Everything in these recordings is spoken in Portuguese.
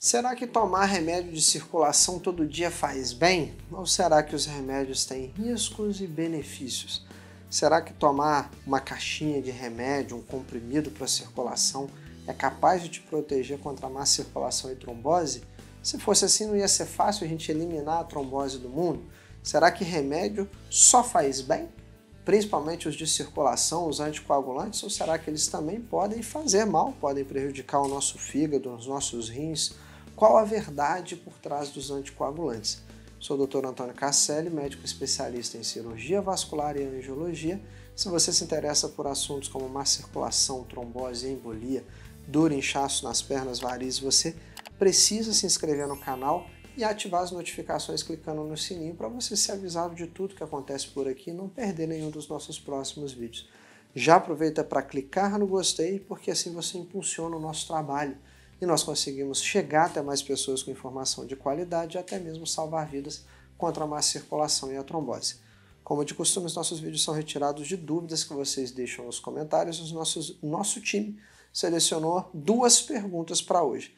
Será que tomar remédio de circulação todo dia faz bem? Ou será que os remédios têm riscos e benefícios? Será que tomar uma caixinha de remédio, um comprimido para circulação, é capaz de te proteger contra má circulação e trombose? Se fosse assim, não ia ser fácil a gente eliminar a trombose do mundo? Será que remédio só faz bem? Principalmente os de circulação, os anticoagulantes, ou será que eles também podem fazer mal, podem prejudicar o nosso fígado, os nossos rins, qual a verdade por trás dos anticoagulantes. Sou o Dr. Antônio Casselli, médico especialista em cirurgia vascular e angiologia. Se você se interessa por assuntos como má circulação, trombose, embolia, dor, inchaço nas pernas, varizes, você precisa se inscrever no canal e ativar as notificações clicando no sininho para você ser avisado de tudo que acontece por aqui e não perder nenhum dos nossos próximos vídeos. Já aproveita para clicar no gostei, porque assim você impulsiona o nosso trabalho e nós conseguimos chegar até mais pessoas com informação de qualidade e até mesmo salvar vidas contra a má circulação e a trombose. Como de costume, os nossos vídeos são retirados de dúvidas que vocês deixam nos comentários. Os nossos, nosso time selecionou duas perguntas para hoje.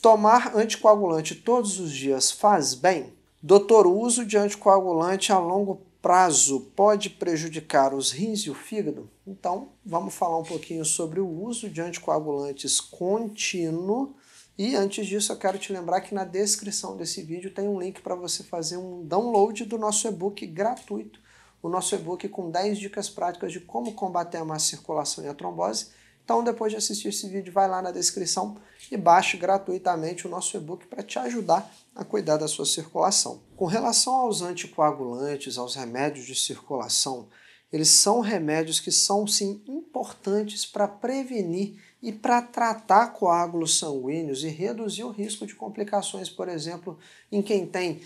Tomar anticoagulante todos os dias faz bem? Doutor, o uso de anticoagulante a longo prazo pode prejudicar os rins e o fígado? Então, vamos falar um pouquinho sobre o uso de anticoagulantes contínuo. E antes disso, eu quero te lembrar que na descrição desse vídeo tem um link para você fazer um download do nosso e-book gratuito, o nosso e-book com 10 dicas práticas de como combater a má circulação e a trombose então, depois de assistir esse vídeo, vai lá na descrição e baixe gratuitamente o nosso e-book para te ajudar a cuidar da sua circulação. Com relação aos anticoagulantes, aos remédios de circulação, eles são remédios que são sim importantes para prevenir e para tratar coágulos sanguíneos e reduzir o risco de complicações, por exemplo, em quem tem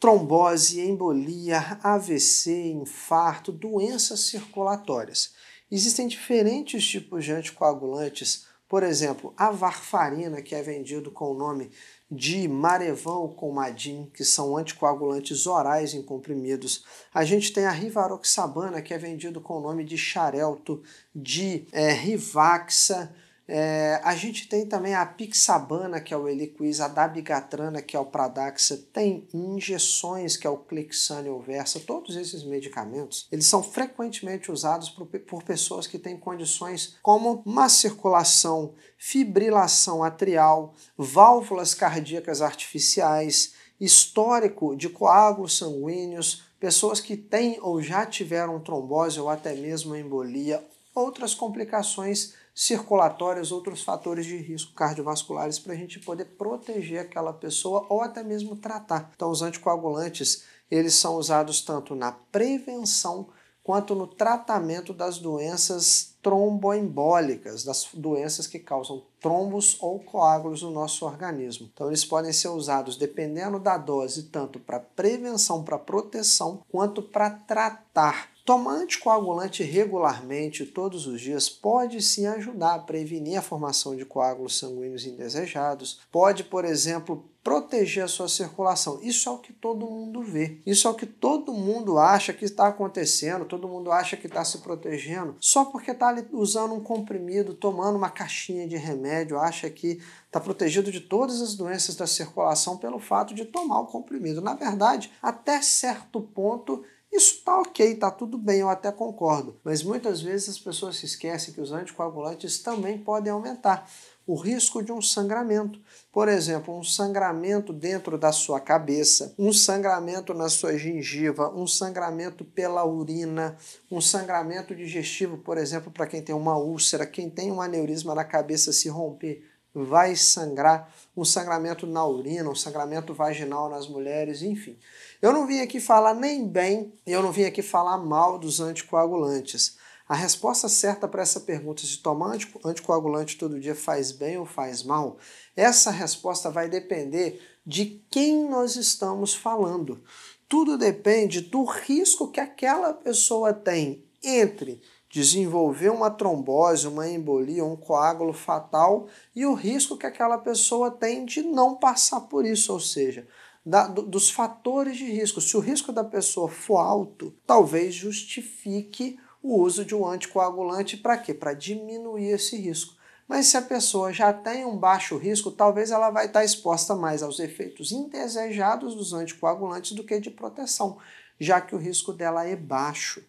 trombose, embolia, AVC, infarto, doenças circulatórias. Existem diferentes tipos de anticoagulantes, por exemplo, a varfarina, que é vendido com o nome de Marevão ou Madim, que são anticoagulantes orais em comprimidos. A gente tem a Rivaroxabana, que é vendido com o nome de Xarelto, de é, Rivaxa, é, a gente tem também a Pixabana, que é o Eliquis, a Dabigatrana, que é o Pradaxa, tem injeções, que é o Clexane ou Versa. Todos esses medicamentos, eles são frequentemente usados por, por pessoas que têm condições como má circulação, fibrilação atrial, válvulas cardíacas artificiais, histórico de coágulos sanguíneos, pessoas que têm ou já tiveram trombose ou até mesmo embolia, outras complicações circulatórias, outros fatores de risco cardiovasculares para a gente poder proteger aquela pessoa ou até mesmo tratar. Então, os anticoagulantes, eles são usados tanto na prevenção quanto no tratamento das doenças tromboembólicas, das doenças que causam trombos ou coágulos no nosso organismo. Então, eles podem ser usados, dependendo da dose, tanto para prevenção, para proteção, quanto para tratar. Tomar anticoagulante regularmente, todos os dias, pode sim ajudar a prevenir a formação de coágulos sanguíneos indesejados. Pode, por exemplo, proteger a sua circulação. Isso é o que todo mundo vê. Isso é o que todo mundo acha que está acontecendo, todo mundo acha que está se protegendo, só porque está usando um comprimido, tomando uma caixinha de remédio remédio, acha que está protegido de todas as doenças da circulação pelo fato de tomar o comprimido. Na verdade, até certo ponto, isso tá ok, tá tudo bem, eu até concordo. Mas muitas vezes as pessoas se esquecem que os anticoagulantes também podem aumentar o risco de um sangramento. Por exemplo, um sangramento dentro da sua cabeça, um sangramento na sua gengiva, um sangramento pela urina, um sangramento digestivo, por exemplo, para quem tem uma úlcera, quem tem um aneurisma na cabeça se romper vai sangrar, um sangramento na urina, um sangramento vaginal nas mulheres, enfim. Eu não vim aqui falar nem bem, eu não vim aqui falar mal dos anticoagulantes. A resposta certa para essa pergunta se tomar anticoagulante todo dia faz bem ou faz mal, essa resposta vai depender de quem nós estamos falando. Tudo depende do risco que aquela pessoa tem entre desenvolver uma trombose, uma embolia, um coágulo fatal e o risco que aquela pessoa tem de não passar por isso, ou seja, da, do, dos fatores de risco. Se o risco da pessoa for alto, talvez justifique o uso de um anticoagulante para quê? Para diminuir esse risco. Mas se a pessoa já tem um baixo risco, talvez ela vai estar exposta mais aos efeitos indesejados dos anticoagulantes do que de proteção, já que o risco dela é baixo.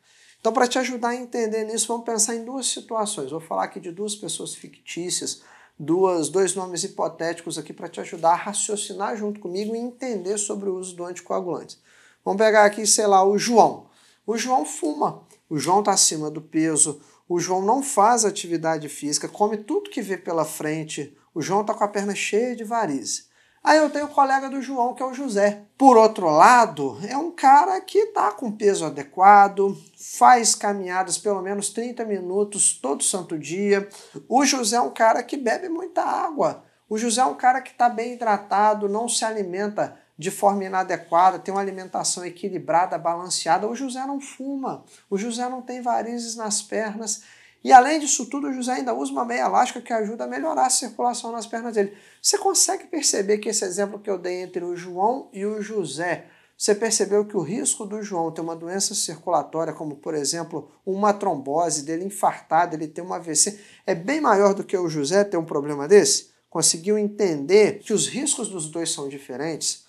Então, para te ajudar a entender nisso, vamos pensar em duas situações. Vou falar aqui de duas pessoas fictícias, duas, dois nomes hipotéticos aqui para te ajudar a raciocinar junto comigo e entender sobre o uso do anticoagulante. Vamos pegar aqui, sei lá, o João. O João fuma, o João está acima do peso, o João não faz atividade física, come tudo que vê pela frente, o João está com a perna cheia de varizes. Aí eu tenho o colega do João, que é o José. Por outro lado, é um cara que está com peso adequado, faz caminhadas pelo menos 30 minutos todo santo dia. O José é um cara que bebe muita água. O José é um cara que está bem hidratado, não se alimenta de forma inadequada, tem uma alimentação equilibrada, balanceada. O José não fuma, o José não tem varizes nas pernas. E além disso tudo, o José ainda usa uma meia elástica que ajuda a melhorar a circulação nas pernas dele. Você consegue perceber que esse exemplo que eu dei entre o João e o José, você percebeu que o risco do João ter uma doença circulatória, como por exemplo uma trombose, dele infartado, ele ter um AVC, é bem maior do que o José ter um problema desse? Conseguiu entender que os riscos dos dois são diferentes?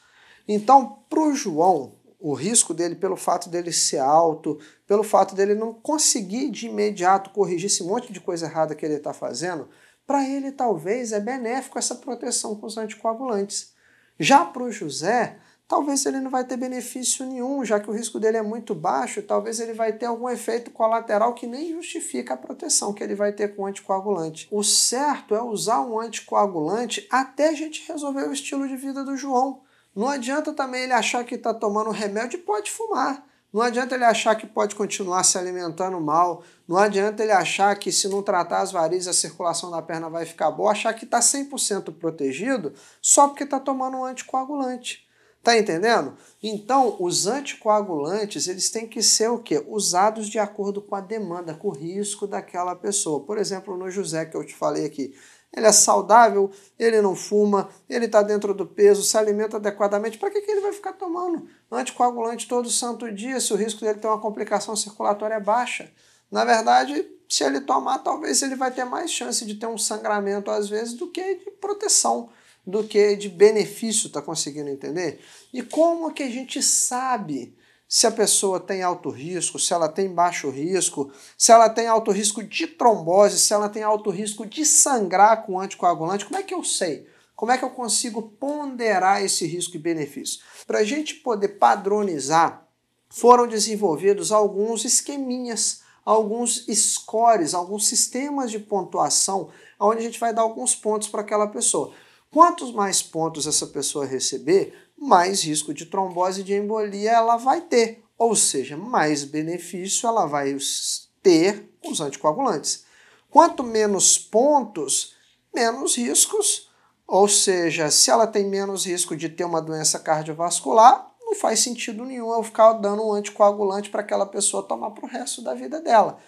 Então, para o João, o risco dele pelo fato dele ser alto, pelo fato dele não conseguir de imediato corrigir esse monte de coisa errada que ele está fazendo, para ele talvez é benéfico essa proteção com os anticoagulantes. Já para o José, talvez ele não vai ter benefício nenhum, já que o risco dele é muito baixo, talvez ele vai ter algum efeito colateral que nem justifica a proteção que ele vai ter com o anticoagulante. O certo é usar um anticoagulante até a gente resolver o estilo de vida do João. Não adianta também ele achar que está tomando remédio e pode fumar. Não adianta ele achar que pode continuar se alimentando mal. Não adianta ele achar que se não tratar as varizes a circulação da perna vai ficar boa, achar que está 100% protegido só porque está tomando um anticoagulante. Tá entendendo? Então, os anticoagulantes, eles têm que ser o quê? Usados de acordo com a demanda, com o risco daquela pessoa. Por exemplo, no José que eu te falei aqui, ele é saudável, ele não fuma, ele está dentro do peso, se alimenta adequadamente. Para que, que ele vai ficar tomando anticoagulante todo santo dia se o risco dele ter uma complicação circulatória é baixa? Na verdade, se ele tomar, talvez ele vai ter mais chance de ter um sangramento às vezes do que de proteção do que de benefício, tá conseguindo entender? E como que a gente sabe se a pessoa tem alto risco, se ela tem baixo risco, se ela tem alto risco de trombose, se ela tem alto risco de sangrar com anticoagulante, como é que eu sei? Como é que eu consigo ponderar esse risco e benefício? Para a gente poder padronizar, foram desenvolvidos alguns esqueminhas, alguns scores, alguns sistemas de pontuação, onde a gente vai dar alguns pontos para aquela pessoa. Quantos mais pontos essa pessoa receber, mais risco de trombose e de embolia ela vai ter, ou seja, mais benefício ela vai ter com os anticoagulantes. Quanto menos pontos, menos riscos, ou seja, se ela tem menos risco de ter uma doença cardiovascular, não faz sentido nenhum eu ficar dando um anticoagulante para aquela pessoa tomar para o resto da vida dela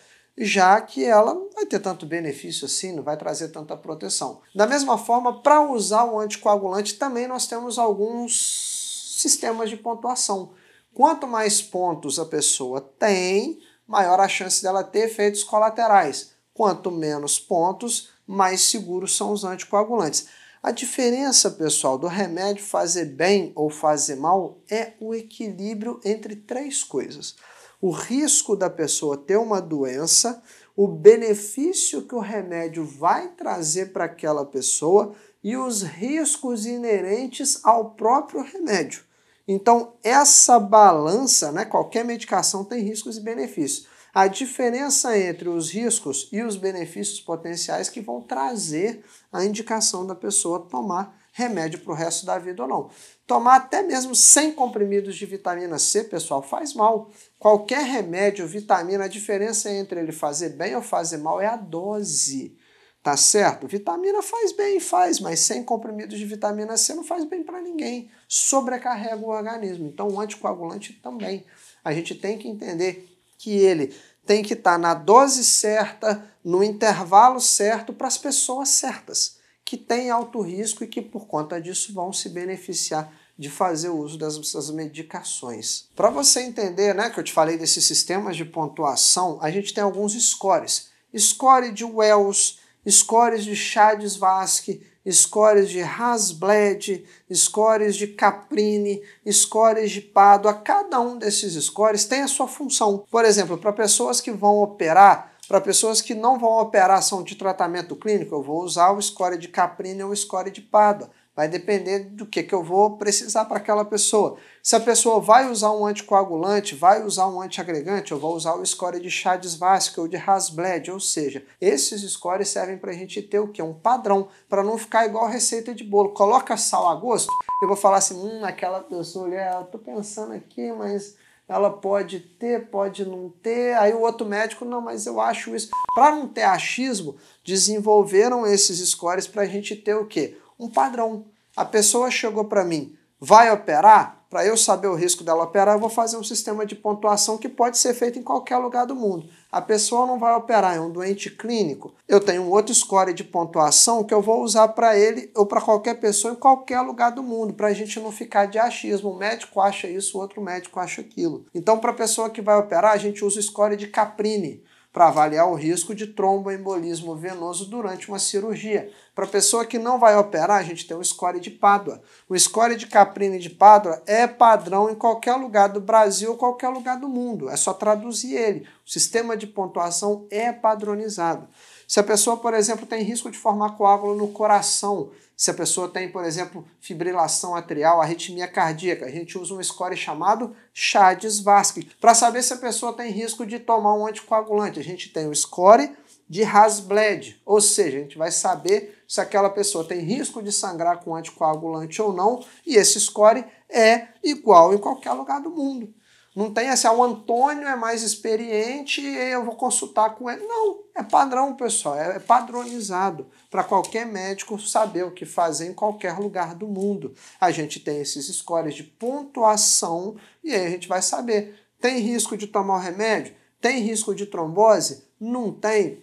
já que ela não vai ter tanto benefício assim, não vai trazer tanta proteção. Da mesma forma, para usar o anticoagulante também nós temos alguns sistemas de pontuação. Quanto mais pontos a pessoa tem, maior a chance dela ter efeitos colaterais. Quanto menos pontos, mais seguros são os anticoagulantes. A diferença, pessoal, do remédio fazer bem ou fazer mal é o equilíbrio entre três coisas o risco da pessoa ter uma doença, o benefício que o remédio vai trazer para aquela pessoa e os riscos inerentes ao próprio remédio. Então, essa balança, né, qualquer medicação tem riscos e benefícios. A diferença entre os riscos e os benefícios potenciais que vão trazer a indicação da pessoa tomar remédio para o resto da vida ou não. Tomar até mesmo 100 comprimidos de vitamina C, pessoal, faz mal. Qualquer remédio, vitamina, a diferença entre ele fazer bem ou fazer mal é a dose. Tá certo? Vitamina faz bem, faz, mas 100 comprimidos de vitamina C não faz bem para ninguém. Sobrecarrega o organismo. Então, o anticoagulante também. A gente tem que entender que ele tem que estar tá na dose certa, no intervalo certo, para as pessoas certas que têm alto risco e que, por conta disso, vão se beneficiar de fazer o uso dessas medicações. Para você entender, né, que eu te falei desses sistemas de pontuação, a gente tem alguns scores. Score de Wells, scores de Chades-Vasque, scores de Hasbled, scores de Caprini, scores de Padua. Cada um desses scores tem a sua função. Por exemplo, para pessoas que vão operar para pessoas que não vão operar ação de tratamento clínico, eu vou usar o score de caprina ou o score de pada. Vai depender do que, que eu vou precisar para aquela pessoa. Se a pessoa vai usar um anticoagulante, vai usar um antiagregante, eu vou usar o score de Chades Vasco ou de Hasbled, ou seja, esses scores servem para a gente ter o que? Um padrão, para não ficar igual receita de bolo. Coloca sal a gosto, eu vou falar assim, hum, aquela pessoa ali, é, eu tô pensando aqui, mas ela pode ter, pode não ter. Aí o outro médico, não, mas eu acho isso. Para não ter achismo, desenvolveram esses scores para a gente ter o quê? Um padrão. A pessoa chegou para mim, vai operar, para eu saber o risco dela operar, eu vou fazer um sistema de pontuação que pode ser feito em qualquer lugar do mundo. A pessoa não vai operar, é um doente clínico. Eu tenho um outro score de pontuação que eu vou usar para ele ou para qualquer pessoa em qualquer lugar do mundo, para a gente não ficar de achismo. Um médico acha isso, outro médico acha aquilo. Então, para a pessoa que vai operar, a gente usa o score de Caprini para avaliar o risco de tromboembolismo venoso durante uma cirurgia. Para a pessoa que não vai operar, a gente tem o score de Pádua. O score de Caprini de Pádua é padrão em qualquer lugar do Brasil ou qualquer lugar do mundo. É só traduzir ele. O sistema de pontuação é padronizado. Se a pessoa, por exemplo, tem risco de formar coágulo no coração, se a pessoa tem, por exemplo, fibrilação atrial, arritmia cardíaca, a gente usa um score chamado CHADS-VASc Para saber se a pessoa tem risco de tomar um anticoagulante, a gente tem o score de Hasbled, ou seja, a gente vai saber se aquela pessoa tem risco de sangrar com anticoagulante ou não, e esse score é igual em qualquer lugar do mundo. Não tem assim, ah, o Antônio é mais experiente e eu vou consultar com ele. Não, é padrão, pessoal, é, é padronizado para qualquer médico saber o que fazer em qualquer lugar do mundo. A gente tem esses scores de pontuação e aí a gente vai saber. Tem risco de tomar o remédio? Tem risco de trombose? Não tem.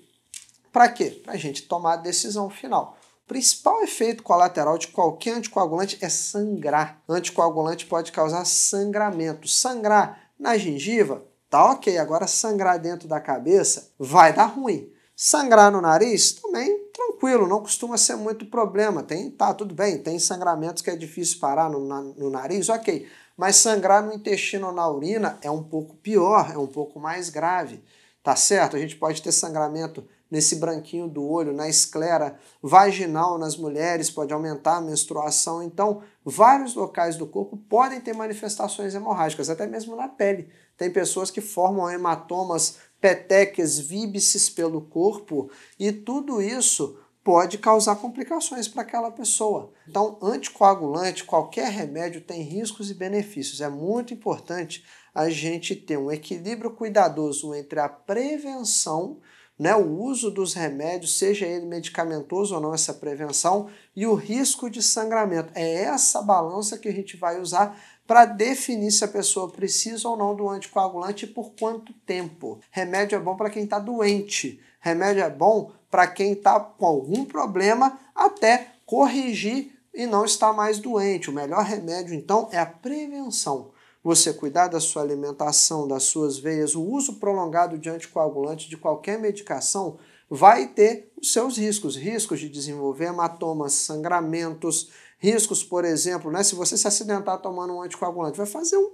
Para quê? Para a gente tomar a decisão final principal efeito colateral de qualquer anticoagulante é sangrar. Anticoagulante pode causar sangramento. Sangrar na gengiva, tá ok. Agora, sangrar dentro da cabeça vai dar ruim. Sangrar no nariz também tranquilo, não costuma ser muito problema. Tem, tá tudo bem, tem sangramentos que é difícil parar no, na, no nariz, ok. Mas sangrar no intestino ou na urina é um pouco pior, é um pouco mais grave, tá certo? A gente pode ter sangramento nesse branquinho do olho, na esclera vaginal nas mulheres, pode aumentar a menstruação. Então, vários locais do corpo podem ter manifestações hemorrágicas, até mesmo na pele. Tem pessoas que formam hematomas, petequias, víbices pelo corpo, e tudo isso pode causar complicações para aquela pessoa. Então, anticoagulante, qualquer remédio tem riscos e benefícios. É muito importante a gente ter um equilíbrio cuidadoso entre a prevenção né, o uso dos remédios, seja ele medicamentoso ou não, essa prevenção, e o risco de sangramento. É essa balança que a gente vai usar para definir se a pessoa precisa ou não do anticoagulante e por quanto tempo. Remédio é bom para quem está doente, remédio é bom para quem está com algum problema, até corrigir e não está mais doente. O melhor remédio, então, é a prevenção você cuidar da sua alimentação, das suas veias, o uso prolongado de anticoagulante, de qualquer medicação, vai ter os seus riscos, riscos de desenvolver hematomas, sangramentos, riscos, por exemplo, né, se você se acidentar tomando um anticoagulante, vai fazer um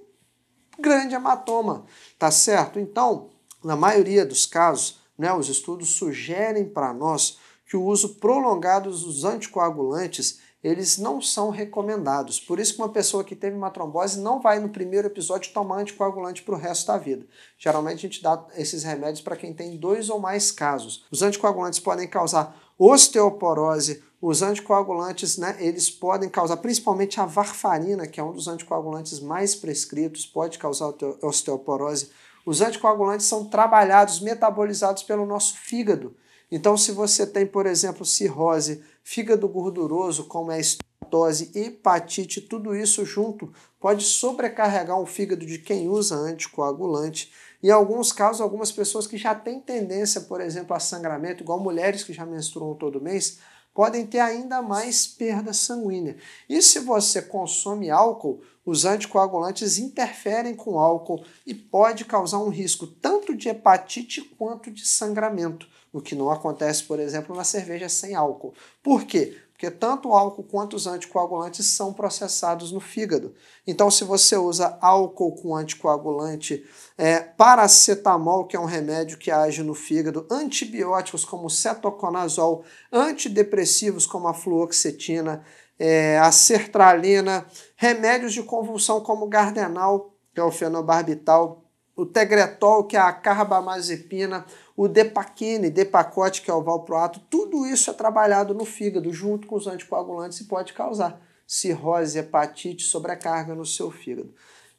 grande hematoma, tá certo? Então, na maioria dos casos, né, os estudos sugerem para nós que o uso prolongado dos anticoagulantes eles não são recomendados. Por isso que uma pessoa que teve uma trombose não vai no primeiro episódio tomar anticoagulante para o resto da vida. Geralmente a gente dá esses remédios para quem tem dois ou mais casos. Os anticoagulantes podem causar osteoporose, os anticoagulantes, né, eles podem causar, principalmente a varfarina, que é um dos anticoagulantes mais prescritos, pode causar osteoporose. Os anticoagulantes são trabalhados, metabolizados pelo nosso fígado. Então, se você tem, por exemplo, cirrose, fígado gorduroso, como é estatose, hepatite, tudo isso junto pode sobrecarregar o fígado de quem usa anticoagulante. Em alguns casos, algumas pessoas que já têm tendência, por exemplo, a sangramento, igual mulheres que já menstruam todo mês, podem ter ainda mais perda sanguínea. E se você consome álcool, os anticoagulantes interferem com o álcool e pode causar um risco tanto de hepatite quanto de sangramento o que não acontece, por exemplo, na cerveja sem álcool. Por quê? Porque tanto o álcool quanto os anticoagulantes são processados no fígado. Então, se você usa álcool com anticoagulante, é, paracetamol, que é um remédio que age no fígado, antibióticos como cetoconazol, antidepressivos como a fluoxetina, é, a sertralina, remédios de convulsão como o gardenal, que é o fenobarbital, o Tegretol, que é a carbamazepina, o Depaquine, Depacote, que é o valproato, tudo isso é trabalhado no fígado junto com os anticoagulantes e pode causar cirrose, hepatite, sobrecarga no seu fígado.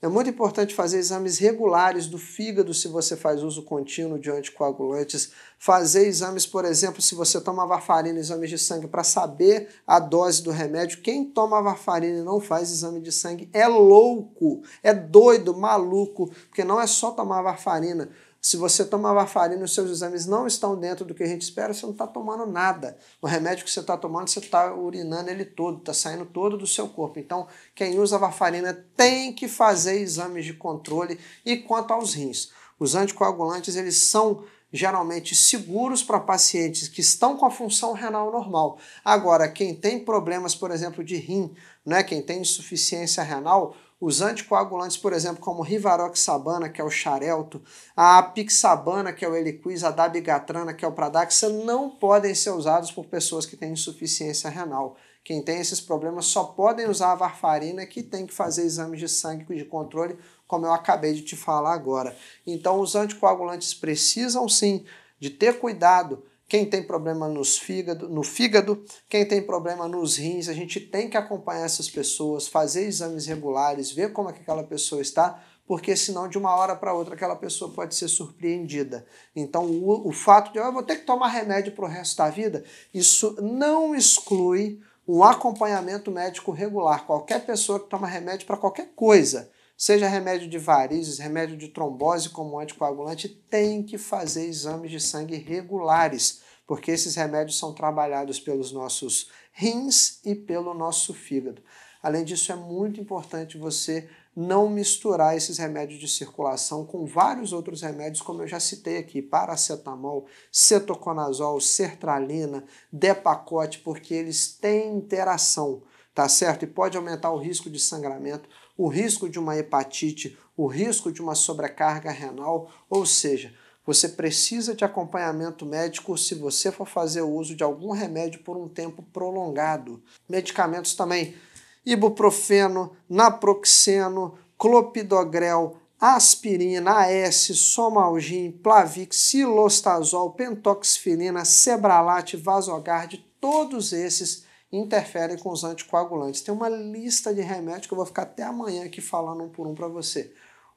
É muito importante fazer exames regulares do fígado se você faz uso contínuo de anticoagulantes. Fazer exames, por exemplo, se você toma varfarina, exames de sangue, para saber a dose do remédio. Quem toma varfarina e não faz exame de sangue é louco, é doido, maluco, porque não é só tomar varfarina. Se você toma varfarina, os seus exames não estão dentro do que a gente espera, você não está tomando nada. O remédio que você está tomando, você está urinando ele todo, está saindo todo do seu corpo. Então, quem usa varfarina tem que fazer exames de controle. E quanto aos rins, os anticoagulantes, eles são geralmente seguros para pacientes que estão com a função renal normal. Agora, quem tem problemas, por exemplo, de rim, né, quem tem insuficiência renal, os anticoagulantes, por exemplo, como rivaroxabana, que é o xarelto, a Pixabana, que é o eliquis, a dabigatrana, que é o pradaxa, não podem ser usados por pessoas que têm insuficiência renal. Quem tem esses problemas só podem usar a varfarina, que tem que fazer exames de sangue de controle, como eu acabei de te falar agora. Então, os anticoagulantes precisam sim de ter cuidado quem tem problema nos fígado, no fígado, quem tem problema nos rins, a gente tem que acompanhar essas pessoas, fazer exames regulares, ver como é que aquela pessoa está, porque senão de uma hora para outra aquela pessoa pode ser surpreendida. Então o, o fato de eu ah, vou ter que tomar remédio para o resto da vida, isso não exclui um acompanhamento médico regular. Qualquer pessoa que toma remédio para qualquer coisa, seja remédio de varizes, remédio de trombose como anticoagulante, tem que fazer exames de sangue regulares, porque esses remédios são trabalhados pelos nossos rins e pelo nosso fígado. Além disso, é muito importante você não misturar esses remédios de circulação com vários outros remédios, como eu já citei aqui, paracetamol, cetoconazol, sertralina, depacote, porque eles têm interação, tá certo? E pode aumentar o risco de sangramento o risco de uma hepatite, o risco de uma sobrecarga renal, ou seja, você precisa de acompanhamento médico se você for fazer o uso de algum remédio por um tempo prolongado. Medicamentos também: ibuprofeno, naproxeno, clopidogrel, aspirina, AS, somalgin, Plavix, silostazol, pentoxifilina, sebralate, vasogard, todos esses interferem com os anticoagulantes. Tem uma lista de remédios que eu vou ficar até amanhã aqui falando um por um para você.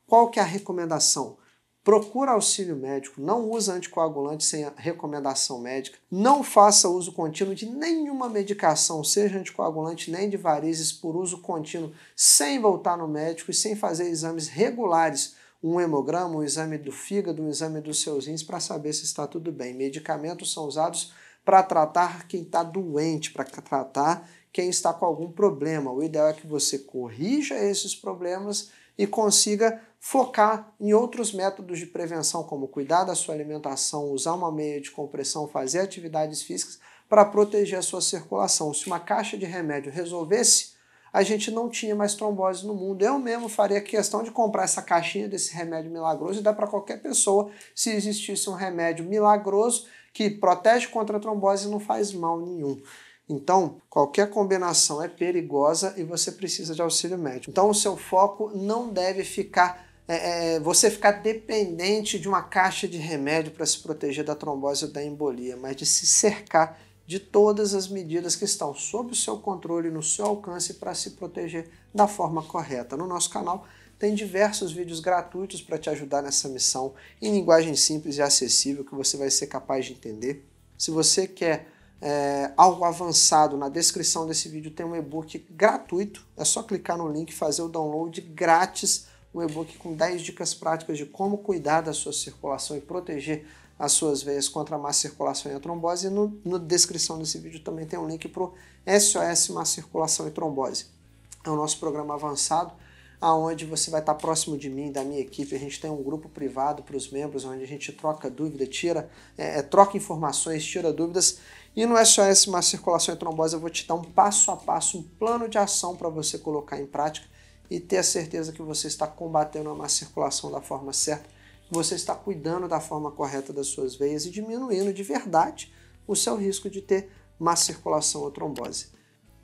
Qual que é a recomendação? Procura auxílio médico, não usa anticoagulante sem recomendação médica, não faça uso contínuo de nenhuma medicação, seja anticoagulante nem de varizes, por uso contínuo, sem voltar no médico e sem fazer exames regulares, um hemograma, um exame do fígado, um exame dos seus rins para saber se está tudo bem. Medicamentos são usados para tratar quem está doente, para tratar quem está com algum problema. O ideal é que você corrija esses problemas e consiga focar em outros métodos de prevenção, como cuidar da sua alimentação, usar uma meia de compressão, fazer atividades físicas para proteger a sua circulação. Se uma caixa de remédio resolvesse, a gente não tinha mais trombose no mundo. Eu mesmo faria questão de comprar essa caixinha desse remédio milagroso e dar para qualquer pessoa se existisse um remédio milagroso que protege contra a trombose e não faz mal nenhum. Então, qualquer combinação é perigosa e você precisa de auxílio médico. Então, o seu foco não deve ficar é, é, é você ficar dependente de uma caixa de remédio para se proteger da trombose ou da embolia, mas de se cercar de todas as medidas que estão sob o seu controle, no seu alcance, para se proteger da forma correta. No nosso canal, tem diversos vídeos gratuitos para te ajudar nessa missão em linguagem simples e acessível que você vai ser capaz de entender. Se você quer é, algo avançado, na descrição desse vídeo tem um e-book gratuito. É só clicar no link e fazer o download grátis. Um e-book com 10 dicas práticas de como cuidar da sua circulação e proteger as suas veias contra a má circulação e a trombose. E no, na descrição desse vídeo também tem um link para o SOS Má Circulação e Trombose. É o nosso programa avançado aonde você vai estar próximo de mim, da minha equipe. A gente tem um grupo privado para os membros, onde a gente troca dúvida, tira, é, é troca informações, tira dúvidas. E no SOS Má Circulação e Trombose eu vou te dar um passo a passo, um plano de ação para você colocar em prática e ter a certeza que você está combatendo a má circulação da forma certa, você está cuidando da forma correta das suas veias e diminuindo de verdade o seu risco de ter má circulação ou trombose.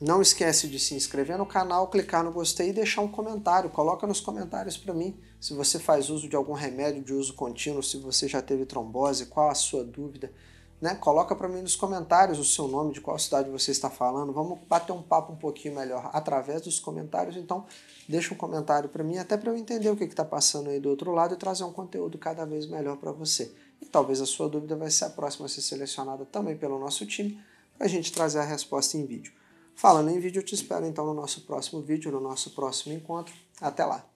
Não esquece de se inscrever no canal, clicar no gostei e deixar um comentário. Coloca nos comentários para mim se você faz uso de algum remédio de uso contínuo, se você já teve trombose, qual a sua dúvida. Né? Coloca para mim nos comentários o seu nome, de qual cidade você está falando. Vamos bater um papo um pouquinho melhor através dos comentários. Então, deixa um comentário para mim, até para eu entender o que está passando aí do outro lado e trazer um conteúdo cada vez melhor para você. E talvez a sua dúvida vai ser a próxima a ser selecionada também pelo nosso time para a gente trazer a resposta em vídeo. Falando em vídeo, eu te espero então no nosso próximo vídeo, no nosso próximo encontro. Até lá!